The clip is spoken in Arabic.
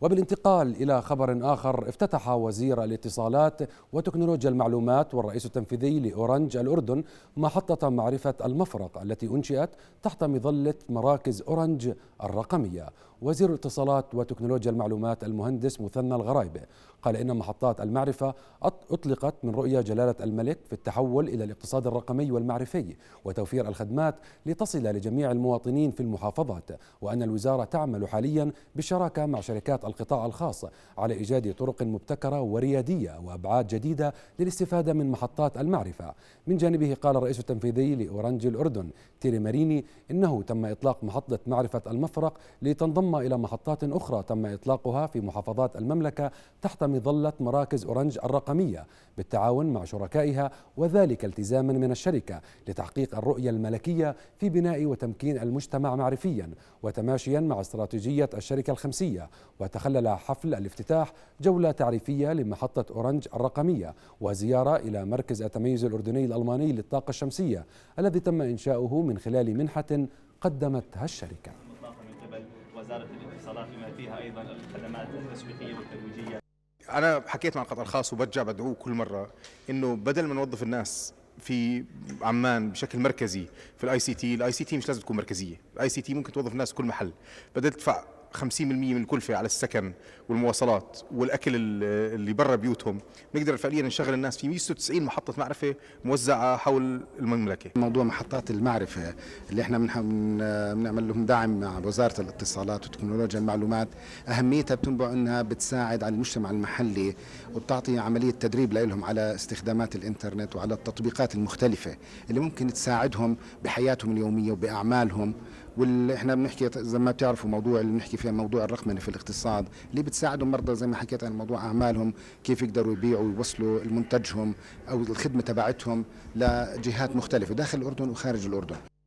وبالانتقال إلى خبر آخر افتتح وزير الاتصالات وتكنولوجيا المعلومات والرئيس التنفيذي لأورنج الأردن محطة معرفة المفرق التي أنشئت تحت مظلة مراكز أورنج الرقمية وزير الاتصالات وتكنولوجيا المعلومات المهندس مثنى الغرايبة قال إن محطات المعرفة أطلقت من رؤية جلالة الملك في التحول إلى الاقتصاد الرقمي والمعرفي وتوفير الخدمات لتصل لجميع المواطنين في المحافظات وأن الوزارة تعمل حاليا بالشراكة مع شركات القطاع الخاص على إيجاد طرق مبتكرة وريادية وأبعاد جديدة للاستفادة من محطات المعرفة من جانبه قال الرئيس التنفيذي لأورنج الأردن تيري ماريني إنه تم إطلاق محطة معرفة المفرق لتنضم إلى محطات أخرى تم إطلاقها في محافظات المملكة تحت مظلة مراكز أورنج الرقمية بالتعاون مع شركائها وذلك التزاما من الشركة لتحقيق الرؤية الملكية في بناء وتمكين المجتمع معرفيا وتماشيا مع استراتيجية الشركة الخمسية وتحقيق تخلل حفل الافتتاح جولة تعريفية لمحطة أورنج الرقمية وزيارة إلى مركز التميز الأردني الألماني للطاقة الشمسية الذي تم إنشاؤه من خلال منحة قدمتها الشركة أنا حكيت مع القطاع الخاص وبرجع بدعوه كل مرة إنه بدل ما نوظف الناس في عمان بشكل مركزي في الاي سي تي، الاي سي تي مش لازم تكون مركزيه، الاي سي تي ممكن توظف ناس كل محل، بدل تدفع 50% من الكلفه على السكن والمواصلات والاكل اللي برا بيوتهم نقدر فعليا نشغل الناس في 196 محطه معرفه موزعه حول المملكه موضوع محطات المعرفه اللي احنا بنعمل لهم دعم مع وزاره الاتصالات وتكنولوجيا المعلومات اهميتها بتنبع انها بتساعد على المجتمع المحلي وبتعطي عمليه تدريب لهم على استخدامات الانترنت وعلى التطبيقات المختلفه اللي ممكن تساعدهم بحياتهم اليوميه وباعمالهم واللي احنا بنحكي زي ما بتعرفوا موضوع اللي بنحكي فيه موضوع الرقمنه في الاقتصاد اللي بتساعدوا المرضى زي ما حكيت عن موضوع اعمالهم كيف يقدروا يبيعوا ويوصلوا المنتجهم او الخدمه تبعتهم لجهات مختلفه داخل الاردن وخارج الاردن